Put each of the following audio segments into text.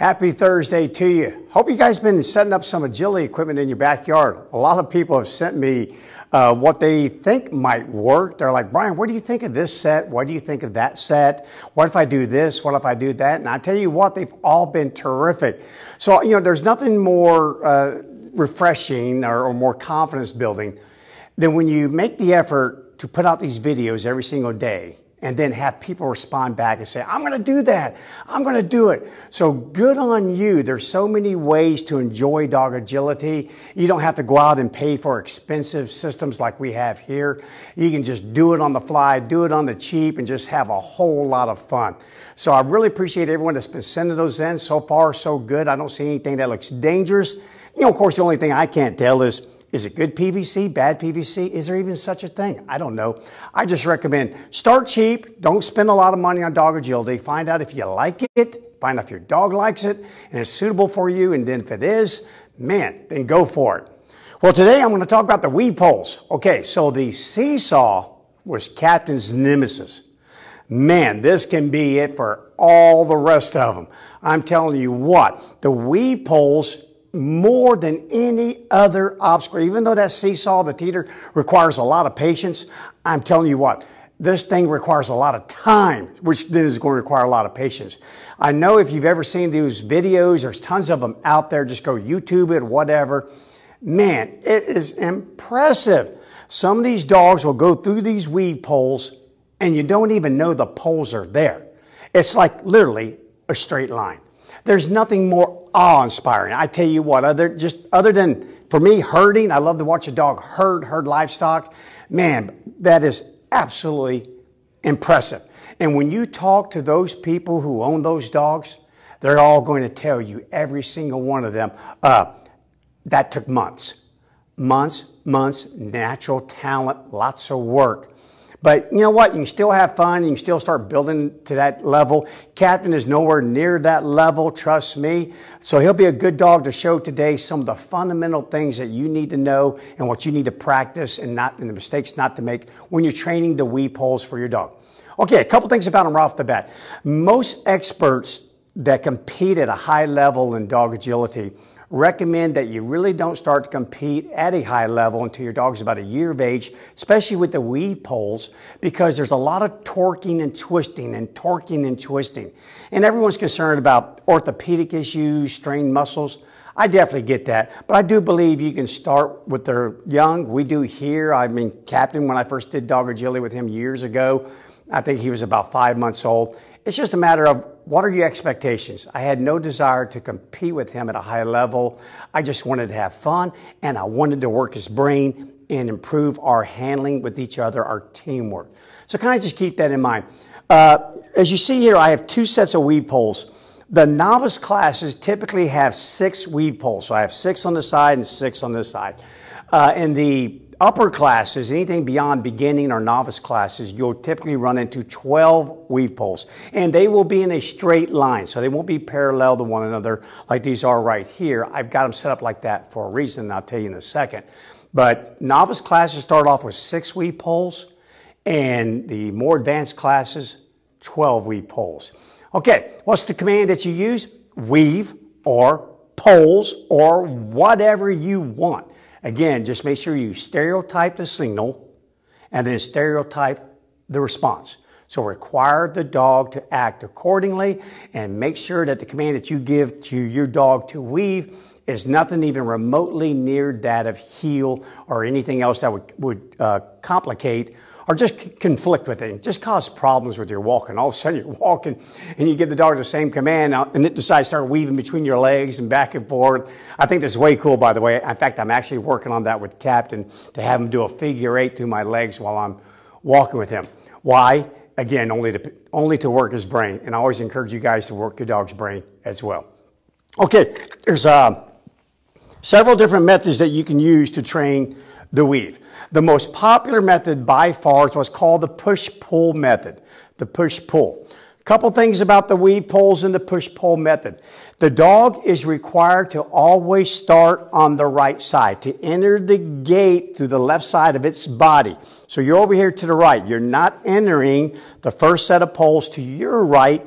Happy Thursday to you. Hope you guys been setting up some agility equipment in your backyard. A lot of people have sent me uh, what they think might work. They're like, Brian, what do you think of this set? What do you think of that set? What if I do this? What if I do that? And I tell you what, they've all been terrific. So, you know, there's nothing more uh, refreshing or, or more confidence building than when you make the effort to put out these videos every single day and then have people respond back and say, I'm going to do that. I'm going to do it. So good on you. There's so many ways to enjoy dog agility. You don't have to go out and pay for expensive systems like we have here. You can just do it on the fly, do it on the cheap, and just have a whole lot of fun. So I really appreciate everyone that's been sending those in. So far, so good. I don't see anything that looks dangerous. You know, of course, the only thing I can't tell is is it good PVC, bad PVC? Is there even such a thing? I don't know. I just recommend start cheap. Don't spend a lot of money on dog agility. Find out if you like it, find out if your dog likes it and it's suitable for you. And then if it is, man, then go for it. Well, today I'm going to talk about the weed poles. Okay, so the seesaw was Captain's nemesis. Man, this can be it for all the rest of them. I'm telling you what, the weed poles more than any other obstacle. Even though that seesaw, the teeter, requires a lot of patience, I'm telling you what, this thing requires a lot of time, which then is going to require a lot of patience. I know if you've ever seen those videos, there's tons of them out there. Just go YouTube it, whatever. Man, it is impressive. Some of these dogs will go through these weed poles and you don't even know the poles are there. It's like literally a straight line. There's nothing more awe-inspiring. I tell you what, other just other than for me herding, I love to watch a dog herd, herd livestock. Man, that is absolutely impressive. And when you talk to those people who own those dogs, they're all going to tell you, every single one of them, uh, that took months. Months, months, natural talent, lots of work. But you know what? You can still have fun. You can still start building to that level. Captain is nowhere near that level, trust me. So he'll be a good dog to show today some of the fundamental things that you need to know and what you need to practice and not and the mistakes not to make when you're training the wee poles for your dog. Okay, a couple things about him right off the bat. Most experts that compete at a high level in dog agility recommend that you really don't start to compete at a high level until your dog's about a year of age, especially with the weave poles, because there's a lot of torquing and twisting and torquing and twisting. And everyone's concerned about orthopedic issues, strained muscles. I definitely get that, but I do believe you can start with their young. We do here. I mean, Captain, when I first did Dog Agility with him years ago, I think he was about five months old. It's just a matter of what are your expectations? I had no desire to compete with him at a high level. I just wanted to have fun and I wanted to work his brain and improve our handling with each other, our teamwork. So kind of just keep that in mind. Uh, as you see here, I have two sets of weed poles. The novice classes typically have six weed poles. So I have six on the side and six on this side. Uh, in the upper classes, anything beyond beginning or novice classes, you'll typically run into 12 weave poles and they will be in a straight line. So they won't be parallel to one another like these are right here. I've got them set up like that for a reason. And I'll tell you in a second. But novice classes start off with six weave poles and the more advanced classes, 12 weave poles. Okay, what's the command that you use? Weave or poles or whatever you want. Again, just make sure you stereotype the signal and then stereotype the response. So require the dog to act accordingly and make sure that the command that you give to your dog to weave is nothing even remotely near that of heel or anything else that would, would uh, complicate or just conflict with it, just cause problems with your walking. All of a sudden you're walking and you give the dog the same command uh, and it decides to start weaving between your legs and back and forth. I think this is way cool, by the way. In fact, I'm actually working on that with Captain to have him do a figure eight through my legs while I'm walking with him. Why? Again, only to, only to work his brain. And I always encourage you guys to work your dog's brain as well. Okay, there's uh, several different methods that you can use to train the weave. The most popular method by far is what's called the push-pull method, the push-pull. A couple things about the weave pulls and the push-pull method. The dog is required to always start on the right side, to enter the gate through the left side of its body. So you're over here to the right. You're not entering the first set of poles to your right.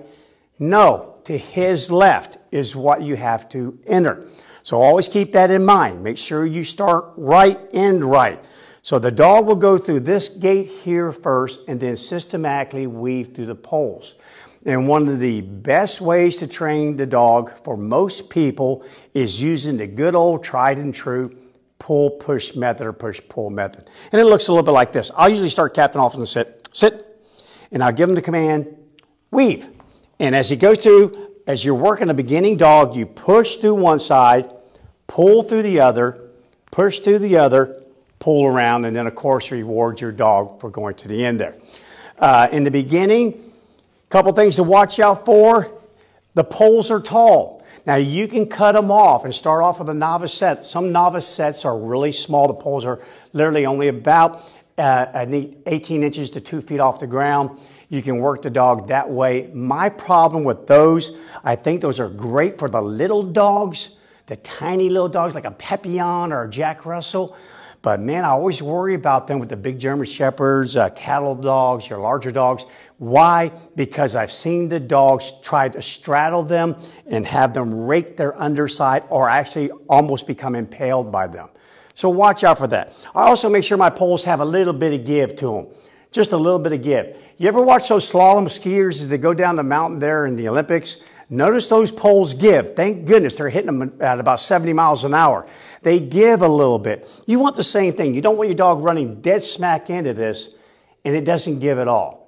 No, to his left is what you have to enter. So always keep that in mind. Make sure you start right and right. So the dog will go through this gate here first and then systematically weave through the poles. And one of the best ways to train the dog for most people is using the good old tried and true pull push method or push pull method. And it looks a little bit like this. I'll usually start capping off the sit, sit, and I'll give him the command, weave. And as he goes through, as you're working a beginning dog, you push through one side, pull through the other, push through the other, pull around, and then, of course, reward your dog for going to the end there. Uh, in the beginning, a couple things to watch out for. The poles are tall. Now, you can cut them off and start off with a novice set. Some novice sets are really small. The poles are literally only about uh, 18 inches to 2 feet off the ground. You can work the dog that way. My problem with those, I think those are great for the little dogs the tiny little dogs like a Pepillon or a Jack Russell. But man, I always worry about them with the big German Shepherds, uh, cattle dogs, your larger dogs. Why? Because I've seen the dogs try to straddle them and have them rake their underside or actually almost become impaled by them. So watch out for that. I also make sure my poles have a little bit of give to them. Just a little bit of give. You ever watch those slalom skiers as they go down the mountain there in the Olympics? Notice those poles give. Thank goodness they're hitting them at about 70 miles an hour. They give a little bit. You want the same thing. You don't want your dog running dead smack into this and it doesn't give at all.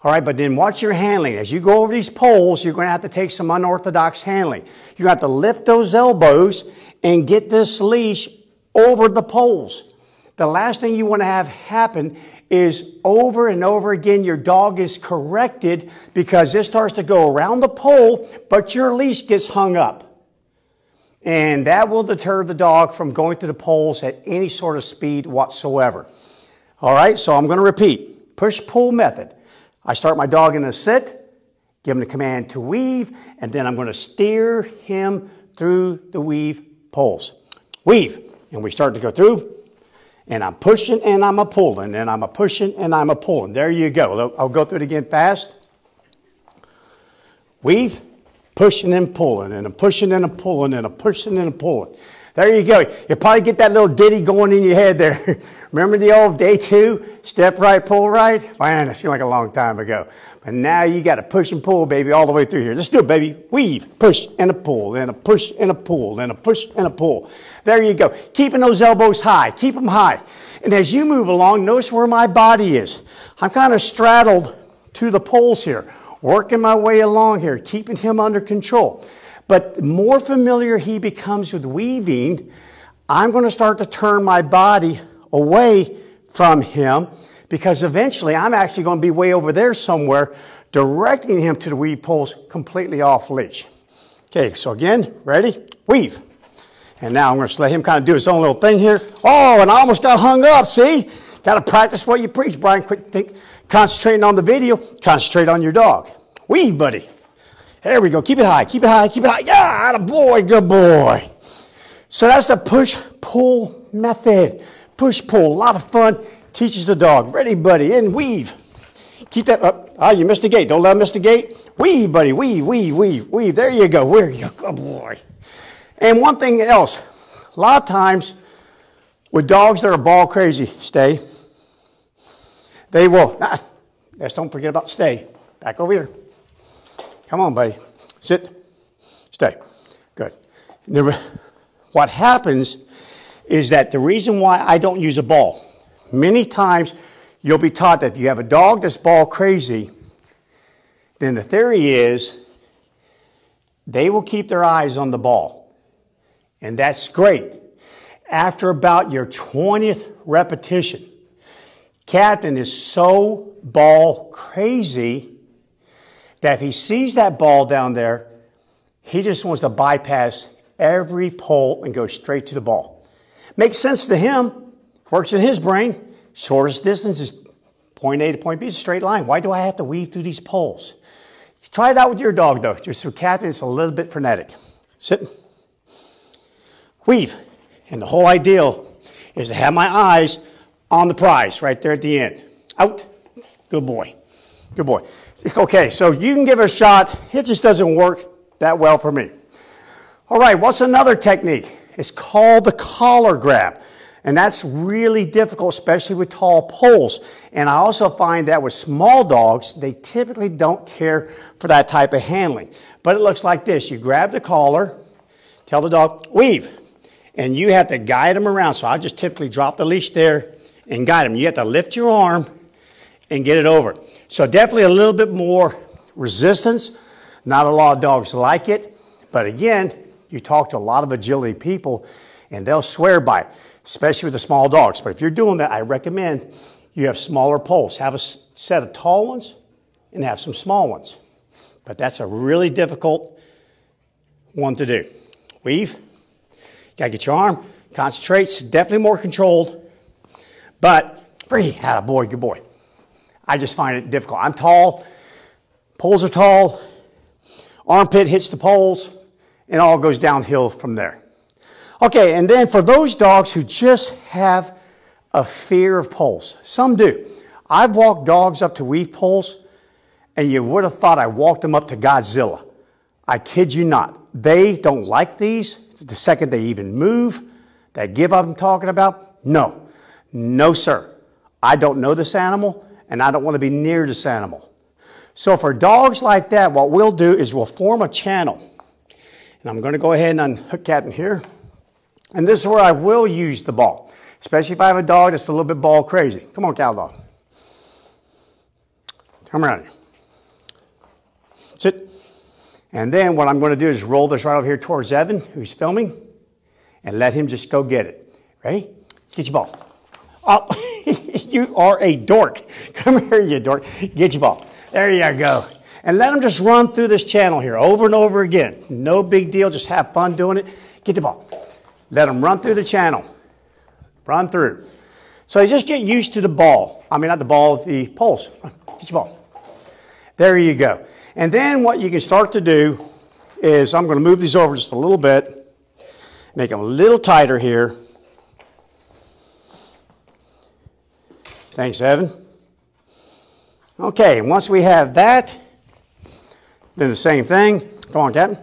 All right, but then watch your handling. As you go over these poles, you're going to have to take some unorthodox handling. You have to lift those elbows and get this leash over the poles. The last thing you want to have happen is over and over again your dog is corrected because it starts to go around the pole, but your leash gets hung up. And that will deter the dog from going to the poles at any sort of speed whatsoever. All right, so I'm going to repeat push pull method. I start my dog in a sit, give him the command to weave, and then I'm going to steer him through the weave poles. Weave, and we start to go through and I'm pushing and I'm a pulling and I'm a pushing and I'm a pulling. There you go. I'll go through it again fast. Weave, pushing and pulling and I'm pushing and I'm pulling and I'm pushing and I'm pulling. There you go. You probably get that little ditty going in your head there. Remember the old day two? Step right, pull right? Man, it seemed like a long time ago. But now you got to push and pull, baby, all the way through here. Let's do it, baby. Weave, push and a pull, and a push and a pull, and a push and a pull. There you go. Keeping those elbows high. Keep them high. And as you move along, notice where my body is. I'm kind of straddled to the poles here, working my way along here, keeping him under control. But the more familiar he becomes with weaving, I'm going to start to turn my body away from him because eventually I'm actually going to be way over there somewhere directing him to the weave poles completely off leash. Okay, so again, ready? Weave. And now I'm going to let him kind of do his own little thing here. Oh, and I almost got hung up, see? Got to practice what you preach, Brian. Quit think, concentrating on the video, concentrate on your dog. Weave, buddy. There we go. Keep it high. Keep it high. Keep it high. Yeah, boy. Good boy. So that's the push pull method. Push pull. A lot of fun. Teaches the dog. Ready, buddy. And weave. Keep that up. Ah, you missed the gate. Don't let him miss the gate. Weave, buddy. Weave, weave, weave, weave. There you go. Where you go. Good boy. And one thing else. A lot of times with dogs that are ball crazy, stay. They will. Not, yes, don't forget about stay. Back over here. Come on, buddy. Sit. Stay. Good. what happens is that the reason why I don't use a ball, many times you'll be taught that if you have a dog that's ball crazy, then the theory is they will keep their eyes on the ball. And that's great. After about your 20th repetition, Captain is so ball crazy that if he sees that ball down there, he just wants to bypass every pole and go straight to the ball. Makes sense to him, works in his brain. Shortest distance is point A to point B, it's a straight line. Why do I have to weave through these poles? Try it out with your dog, though. Just for Captain, it's a little bit frenetic. Sit. Weave. And the whole ideal is to have my eyes on the prize right there at the end. Out. Good boy. Good boy. Okay, so you can give it a shot. It just doesn't work that well for me. All right, what's another technique? It's called the collar grab. And that's really difficult, especially with tall poles. And I also find that with small dogs, they typically don't care for that type of handling. But it looks like this. You grab the collar, tell the dog, weave. And you have to guide them around. So I just typically drop the leash there and guide them. You have to lift your arm and get it over. So definitely a little bit more resistance. Not a lot of dogs like it. But again, you talk to a lot of agility people and they'll swear by it, especially with the small dogs. But if you're doing that, I recommend you have smaller poles. Have a set of tall ones and have some small ones. But that's a really difficult one to do. Weave, gotta get your arm, concentrates, definitely more controlled, but free, had a boy, good boy. I just find it difficult. I'm tall, poles are tall, armpit hits the poles, and all goes downhill from there. Okay, and then for those dogs who just have a fear of poles, some do. I've walked dogs up to weave poles, and you would have thought I walked them up to Godzilla. I kid you not. They don't like these. The second they even move, they give up I'm talking about. No, no, sir. I don't know this animal and I don't want to be near this animal. So for dogs like that, what we'll do is we'll form a channel. And I'm going to go ahead and unhook that in here. And this is where I will use the ball, especially if I have a dog that's a little bit ball crazy. Come on, cow dog. Come around here. Sit. And then what I'm going to do is roll this right over here towards Evan, who's filming, and let him just go get it. Ready? Get your ball. Oh. Up. you are a dork. Come here, you dork. Get your ball. There you go. And let them just run through this channel here over and over again. No big deal. Just have fun doing it. Get the ball. Let them run through the channel. Run through. So they just get used to the ball. I mean, not the ball, the poles. Get your ball. There you go. And then what you can start to do is I'm going to move these over just a little bit, make them a little tighter here. Thanks, Evan. Okay, once we have that, then the same thing. Come on, Captain.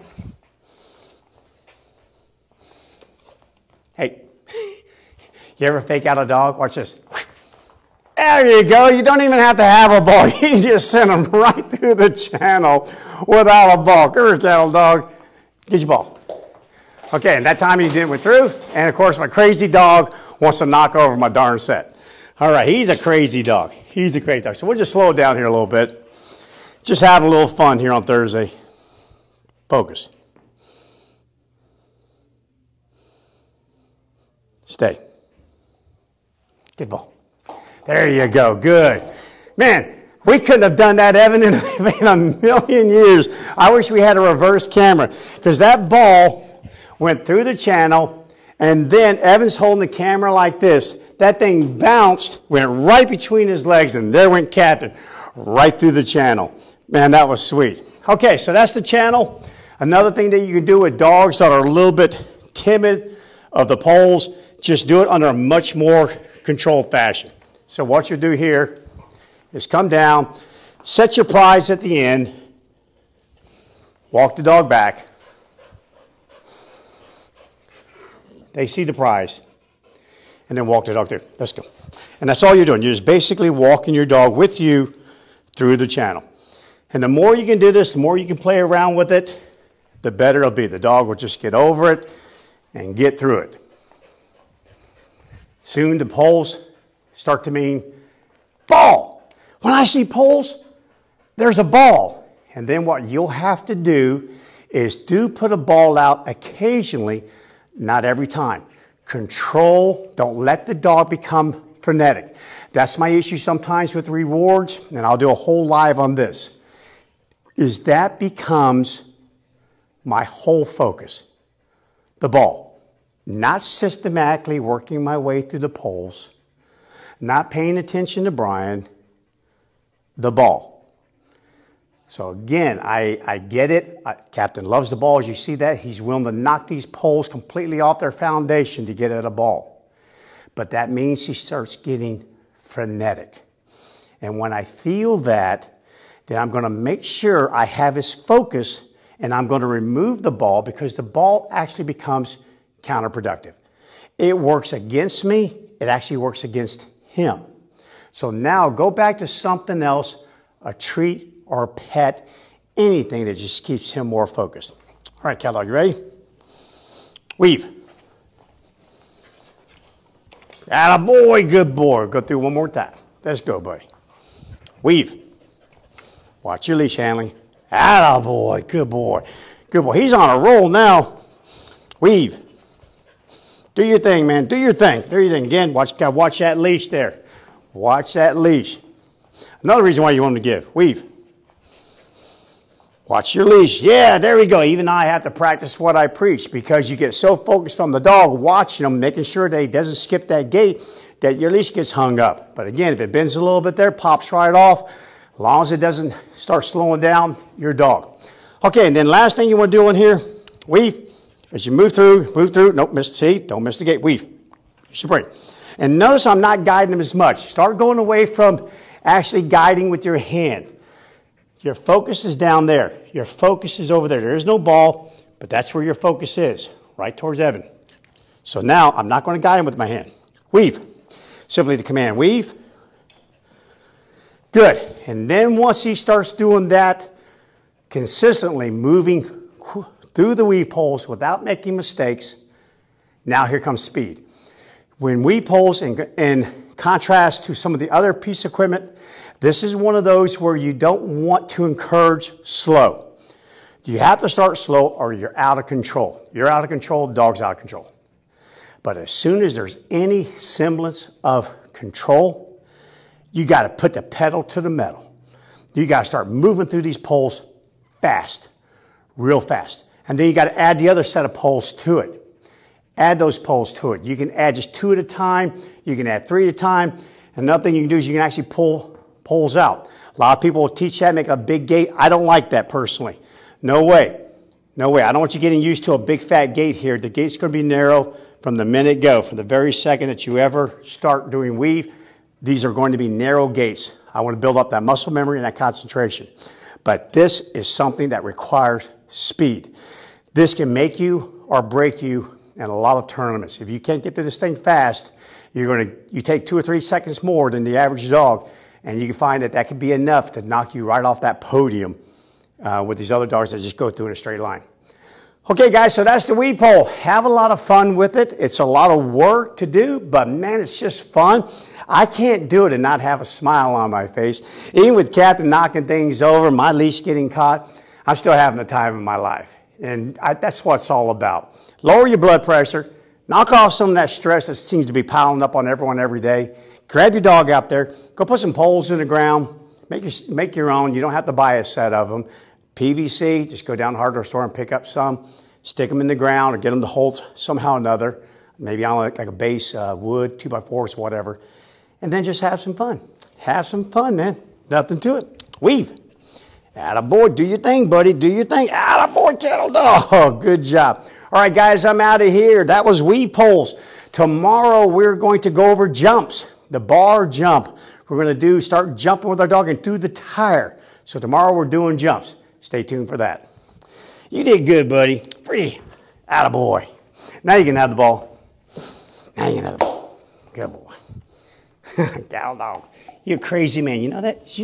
Hey, you ever fake out a dog? Watch this. There you go. You don't even have to have a ball. You just send them right through the channel without a ball. here, cattle dog. Get your ball. Okay, and that time he did went through. And of course, my crazy dog wants to knock over my darn set. All right, he's a crazy dog. He's a crazy dog. So we'll just slow down here a little bit. Just have a little fun here on Thursday. Focus. Stay. Good ball. There you go. Good. Man, we couldn't have done that, Evan, in, in a million years. I wish we had a reverse camera because that ball went through the channel, and then Evan's holding the camera like this. That thing bounced, went right between his legs, and there went Captain, right through the channel. Man, that was sweet. Okay, so that's the channel. Another thing that you can do with dogs that are a little bit timid of the poles, just do it under a much more controlled fashion. So what you do here is come down, set your prize at the end, walk the dog back. They see the prize and then walk the dog through. Let's go. And that's all you're doing. You're just basically walking your dog with you through the channel. And the more you can do this, the more you can play around with it, the better it'll be. The dog will just get over it and get through it. Soon the poles start to mean ball. When I see poles, there's a ball. And then what you'll have to do is do put a ball out occasionally, not every time. Control. Don't let the dog become frenetic. That's my issue sometimes with rewards, and I'll do a whole live on this. Is that becomes my whole focus the ball. Not systematically working my way through the poles, not paying attention to Brian, the ball. So again, I, I get it. I, Captain loves the ball. As you see that, he's willing to knock these poles completely off their foundation to get at a ball. But that means he starts getting frenetic. And when I feel that, then I'm going to make sure I have his focus and I'm going to remove the ball because the ball actually becomes counterproductive. It works against me. It actually works against him. So now go back to something else, a treat or pet, anything that just keeps him more focused. All right, cat dog, you ready? Weave. Atta boy, good boy. Go through one more time. Let's go, buddy. Weave. Watch your leash, Hanley. Atta boy, good boy. Good boy. He's on a roll now. Weave. Do your thing, man. Do your thing. Do your thing. Again, watch, watch that leash there. Watch that leash. Another reason why you want him to give. Weave. Watch your leash. Yeah, there we go. Even I have to practice what I preach because you get so focused on the dog, watching them, making sure that he doesn't skip that gate, that your leash gets hung up. But again, if it bends a little bit there, pops right off. As long as it doesn't start slowing down your dog. Okay, and then last thing you want to do in here, weave. As you move through, move through. Nope, miss, see, don't miss the gate. Weave. You should break. And notice I'm not guiding them as much. Start going away from actually guiding with your hand. Your focus is down there. Your focus is over there. There is no ball, but that's where your focus is, right towards Evan. So now I'm not going to guide him with my hand. Weave. Simply the command, weave. Good. And then once he starts doing that consistently, moving through the weave poles without making mistakes, now here comes speed. When we pulse, in, in contrast to some of the other piece of equipment, this is one of those where you don't want to encourage slow. You have to start slow or you're out of control. You're out of control, dog's out of control. But as soon as there's any semblance of control, you got to put the pedal to the metal. You got to start moving through these poles fast, real fast. And then you got to add the other set of poles to it. Add those poles to it. You can add just two at a time. You can add three at a time. Another thing you can do is you can actually pull poles out. A lot of people will teach that, make a big gate. I don't like that personally. No way. No way. I don't want you getting used to a big fat gate here. The gate's going to be narrow from the minute go. From the very second that you ever start doing weave, these are going to be narrow gates. I want to build up that muscle memory and that concentration. But this is something that requires speed. This can make you or break you and a lot of tournaments. If you can't get to this thing fast, you're going to you take two or three seconds more than the average dog, and you can find that that could be enough to knock you right off that podium uh, with these other dogs that just go through in a straight line. Okay, guys, so that's the weed pole. Have a lot of fun with it. It's a lot of work to do, but man, it's just fun. I can't do it and not have a smile on my face. Even with Captain knocking things over, my leash getting caught, I'm still having the time of my life. And I, that's what it's all about. Lower your blood pressure, knock off some of that stress that seems to be piling up on everyone every day. Grab your dog out there, go put some poles in the ground, make your, make your own. You don't have to buy a set of them. PVC, just go down to the hardware store and pick up some, stick them in the ground or get them to hold somehow or another. Maybe on like, like a base uh, wood, two by fours, whatever. And then just have some fun. Have some fun, man. Nothing to it. Weave boy, do your thing, buddy. Do your thing. boy, kettle dog. Good job. All right, guys, I'm out of here. That was wee poles. Tomorrow we're going to go over jumps, the bar jump. We're going to do start jumping with our dog and through the tire. So tomorrow we're doing jumps. Stay tuned for that. You did good, buddy. Free. boy. Now you can have the ball. Now you can have the ball. Good boy. Gal dog. You're a crazy man. You know that? You know